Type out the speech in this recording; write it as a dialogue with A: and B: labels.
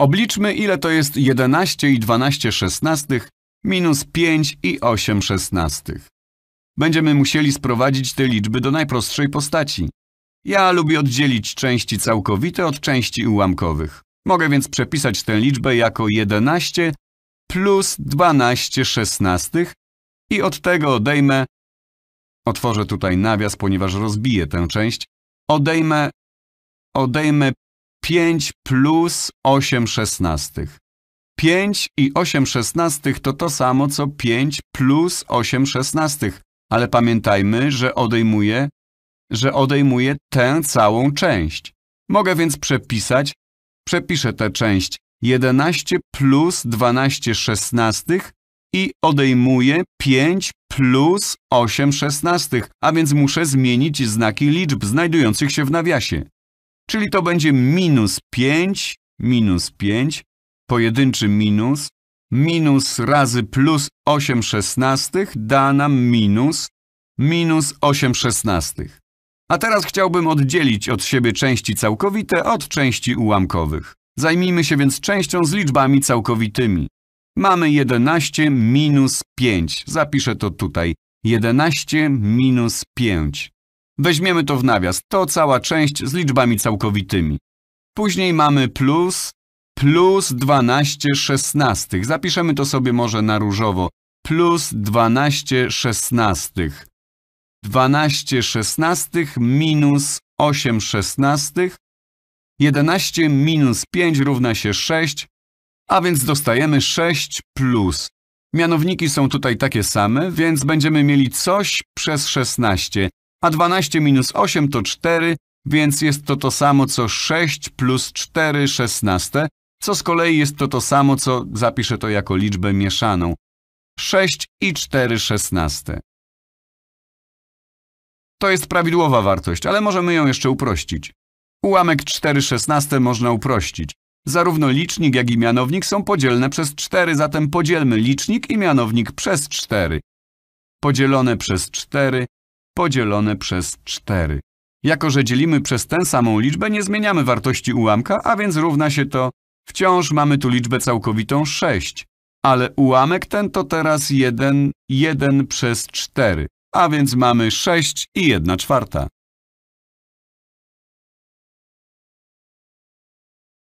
A: Obliczmy, ile to jest 11 i 12 szesnastych minus 5 i 8 szesnastych. Będziemy musieli sprowadzić te liczby do najprostszej postaci. Ja lubię oddzielić części całkowite od części ułamkowych. Mogę więc przepisać tę liczbę jako 11 plus 12 szesnastych i od tego odejmę... Otworzę tutaj nawias, ponieważ rozbiję tę część. Odejmę... Odejmę 5 plus 8 szesnastych. 5 i 8 szesnastych to to samo co 5 plus 8 szesnastych, ale pamiętajmy, że odejmuje, że odejmuje tę całą część. Mogę więc przepisać, przepiszę tę część 11 plus 12 szesnastych i odejmuje 5 plus 8 szesnastych, a więc muszę zmienić znaki liczb znajdujących się w nawiasie. Czyli to będzie minus 5, minus 5, pojedynczy minus, minus razy plus 8 szesnastych da nam minus, minus 8 szesnastych. A teraz chciałbym oddzielić od siebie części całkowite od części ułamkowych. Zajmijmy się więc częścią z liczbami całkowitymi. Mamy 11 minus 5. Zapiszę to tutaj. 11 minus 5. Weźmiemy to w nawias. To cała część z liczbami całkowitymi. Później mamy plus, plus 12 szesnastych. Zapiszemy to sobie może na różowo. Plus 12 szesnastych. 12 szesnastych minus 8 szesnastych. 11 minus 5 równa się 6, a więc dostajemy 6 plus. Mianowniki są tutaj takie same, więc będziemy mieli coś przez 16 a 12 minus 8 to 4, więc jest to to samo co 6 plus 4 16, co z kolei jest to to samo co, zapiszę to jako liczbę mieszaną, 6 i 4 16 To jest prawidłowa wartość, ale możemy ją jeszcze uprościć. Ułamek 4 16 można uprościć. Zarówno licznik, jak i mianownik są podzielne przez 4, zatem podzielmy licznik i mianownik przez 4. Podzielone przez 4 podzielone przez 4. Jako, że dzielimy przez tę samą liczbę, nie zmieniamy wartości ułamka, a więc równa się to... Wciąż mamy tu liczbę całkowitą 6, ale ułamek ten to teraz 1, 1 przez 4, a więc mamy 6 i 1 czwarta.